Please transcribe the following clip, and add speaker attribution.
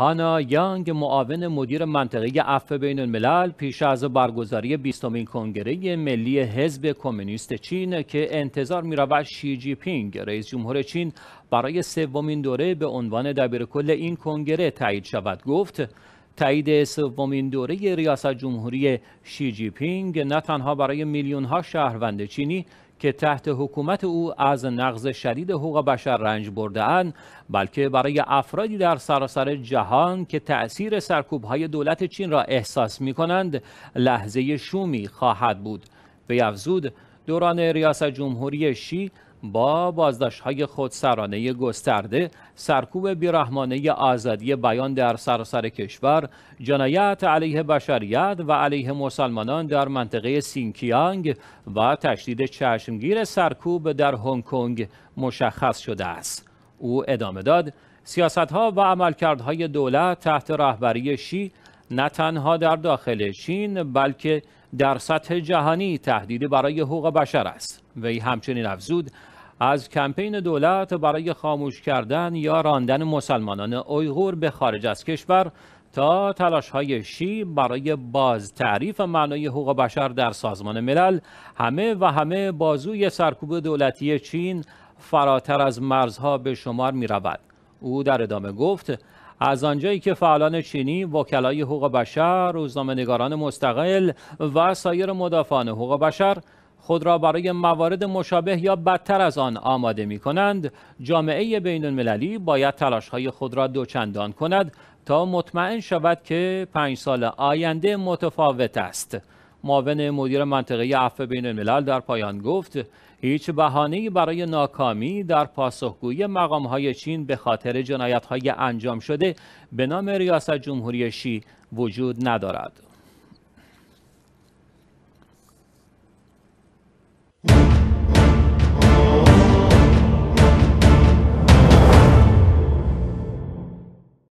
Speaker 1: هانا یانگ معاون مدیر منطقه اف بین الملل پیش از برگزاری بیستمین کنگره ملی حزب کمونیست چین که انتظار می رود شی جی پینگ رئیس جمهور چین برای سومین دوره به عنوان کل این کنگره تایید شود گفت تایید سومین دوره ریاست جمهوری شی جی پینگ نه تنها برای میلیون ها شهروند چینی که تحت حکومت او از نقض شدید حقوق بشر رنج بردهاند بلکه برای افرادی در سراسر جهان که تأثیر های دولت چین را احساس می کنند لحظه شومی خواهد بود به افزود دوران ریاست جمهوری شی با بازداشت های سرانه گسترده سرکوب بیرحمانه آزادی بیان در سراسر کشور جنایت علیه بشریت و علیه مسلمانان در منطقه سینکیانگ و تشدید چشمگیر سرکوب در هنگ کنگ مشخص شده است او ادامه داد سیاست ها و عملکردهای دولت تحت رهبری شی نه تنها در داخل چین بلکه در سطح جهانی تهدیدی برای حقوق بشر است وی همچنین افزود از کمپین دولت برای خاموش کردن یا راندن مسلمانان اویغور به خارج از کشور تا تلاش های شی برای باز تعریف معنای حقوق بشر در سازمان ملل همه و همه بازوی سرکوب دولتی چین فراتر از مرزها به شمار می رود. او در ادامه گفت از آنجایی که فعالان چینی، وکلای حقوق بشر، نگاران مستقل و سایر مدافعان حقوق بشر خود را برای موارد مشابه یا بدتر از آن آماده می کنند، جامعه بین المللی باید تلاشهای خود را دوچندان کند تا مطمئن شود که پنج سال آینده متفاوت است. معاون مدیر منطقه عفو بین الملل در پایان گفت هیچ بهانه‌ای برای ناکامی در پاسخگویی های چین به خاطر های انجام شده به نام ریاست جمهوری شی وجود ندارد.